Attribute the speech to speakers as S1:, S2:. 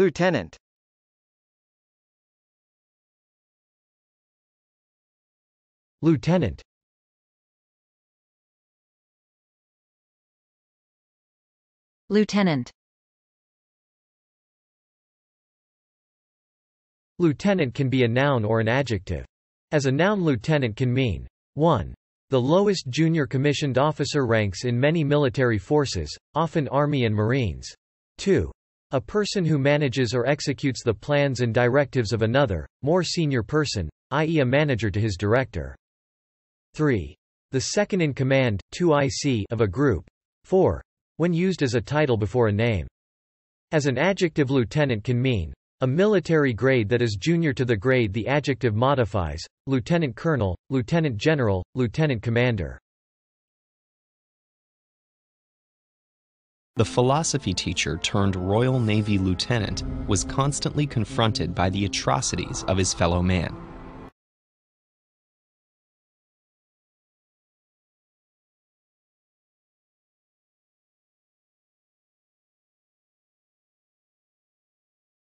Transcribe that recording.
S1: Lieutenant Lieutenant Lieutenant Lieutenant can be a noun or an adjective. As
S2: a noun lieutenant can mean 1. The lowest junior commissioned officer ranks in many military forces, often Army and Marines. 2. A person who manages or executes the plans and directives of another, more senior person, i.e. a manager to his director. 3. The second-in-command 2IC, of a group. 4. When used as a title before a name. As an adjective lieutenant can mean, a military grade that is junior to the grade the adjective modifies, lieutenant colonel, lieutenant general, lieutenant commander.
S1: The philosophy teacher turned Royal Navy lieutenant was constantly confronted by the atrocities of his fellow man.